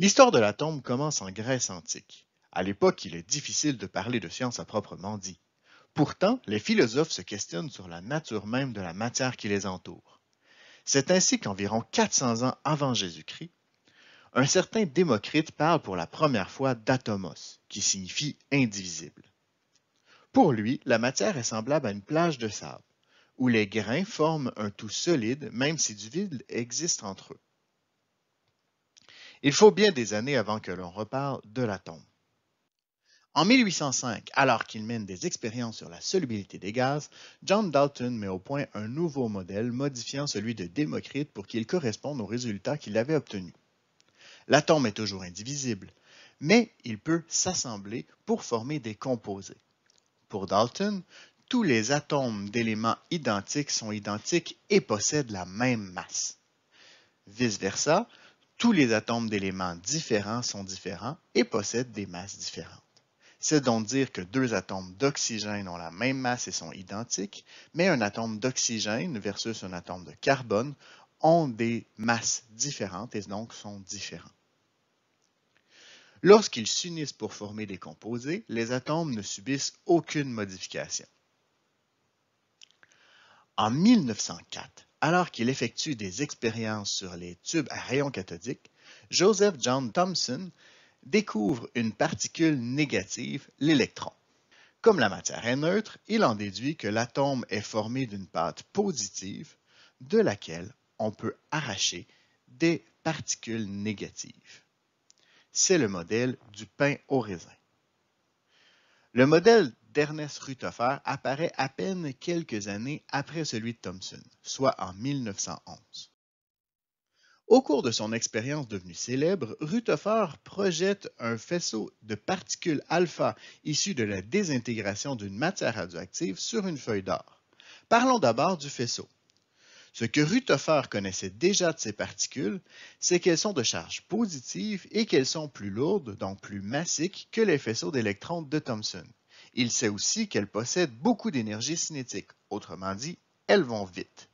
L'histoire de la tombe commence en Grèce antique. À l'époque, il est difficile de parler de science à proprement dit. Pourtant, les philosophes se questionnent sur la nature même de la matière qui les entoure. C'est ainsi qu'environ 400 ans avant Jésus-Christ, un certain Démocrite parle pour la première fois d'atomos, qui signifie indivisible. Pour lui, la matière est semblable à une plage de sable, où les grains forment un tout solide même si du vide existe entre eux. Il faut bien des années avant que l'on reparle de l'atome. En 1805, alors qu'il mène des expériences sur la solubilité des gaz, John Dalton met au point un nouveau modèle modifiant celui de Démocrite pour qu'il corresponde aux résultats qu'il avait obtenus. L'atome est toujours indivisible, mais il peut s'assembler pour former des composés. Pour Dalton, tous les atomes d'éléments identiques sont identiques et possèdent la même masse. Vice-versa, tous les atomes d'éléments différents sont différents et possèdent des masses différentes. C'est donc dire que deux atomes d'oxygène ont la même masse et sont identiques, mais un atome d'oxygène versus un atome de carbone ont des masses différentes et donc sont différents. Lorsqu'ils s'unissent pour former des composés, les atomes ne subissent aucune modification. En 1904, alors qu'il effectue des expériences sur les tubes à rayons cathodiques, Joseph John Thomson découvre une particule négative, l'électron. Comme la matière est neutre, il en déduit que l'atome est formé d'une pâte positive de laquelle on peut arracher des particules négatives. C'est le modèle du pain au raisin. Le modèle d'Ernest Ruthofer apparaît à peine quelques années après celui de Thomson, soit en 1911. Au cours de son expérience devenue célèbre, Rutherford projette un faisceau de particules alpha issues de la désintégration d'une matière radioactive sur une feuille d'or. Parlons d'abord du faisceau. Ce que Rutherford connaissait déjà de ces particules, c'est qu'elles sont de charge positive et qu'elles sont plus lourdes, donc plus massiques, que les faisceaux d'électrons de Thomson. Il sait aussi qu'elles possèdent beaucoup d'énergie cinétique, autrement dit, elles vont vite.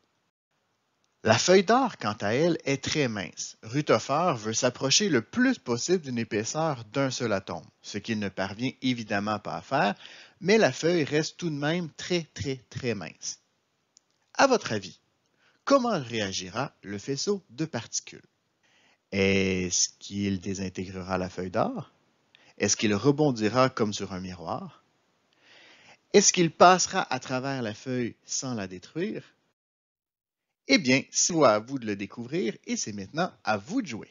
La feuille d'or, quant à elle, est très mince. Rutherford veut s'approcher le plus possible d'une épaisseur d'un seul atome, ce qu'il ne parvient évidemment pas à faire, mais la feuille reste tout de même très très très mince. À votre avis, comment réagira le faisceau de particules? Est-ce qu'il désintégrera la feuille d'or? Est-ce qu'il rebondira comme sur un miroir? Est-ce qu'il passera à travers la feuille sans la détruire? Eh bien, c'est à vous de le découvrir et c'est maintenant à vous de jouer.